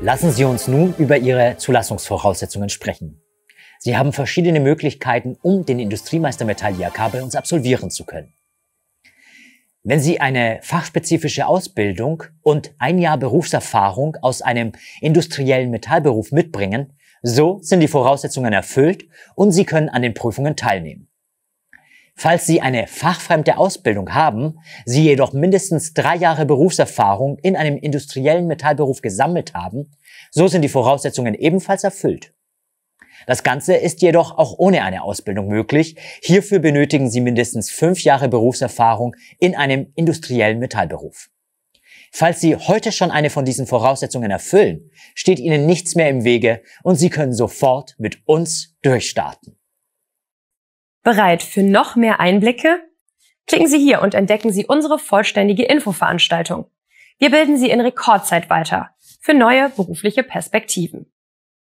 Lassen Sie uns nun über Ihre Zulassungsvoraussetzungen sprechen. Sie haben verschiedene Möglichkeiten, um den Industriemeister Metall IHK bei uns absolvieren zu können. Wenn Sie eine fachspezifische Ausbildung und ein Jahr Berufserfahrung aus einem industriellen Metallberuf mitbringen, so sind die Voraussetzungen erfüllt und Sie können an den Prüfungen teilnehmen. Falls Sie eine fachfremde Ausbildung haben, Sie jedoch mindestens drei Jahre Berufserfahrung in einem industriellen Metallberuf gesammelt haben, so sind die Voraussetzungen ebenfalls erfüllt. Das Ganze ist jedoch auch ohne eine Ausbildung möglich. Hierfür benötigen Sie mindestens fünf Jahre Berufserfahrung in einem industriellen Metallberuf. Falls Sie heute schon eine von diesen Voraussetzungen erfüllen, steht Ihnen nichts mehr im Wege und Sie können sofort mit uns durchstarten. Bereit für noch mehr Einblicke? Klicken Sie hier und entdecken Sie unsere vollständige Infoveranstaltung. Wir bilden Sie in Rekordzeit weiter für neue berufliche Perspektiven.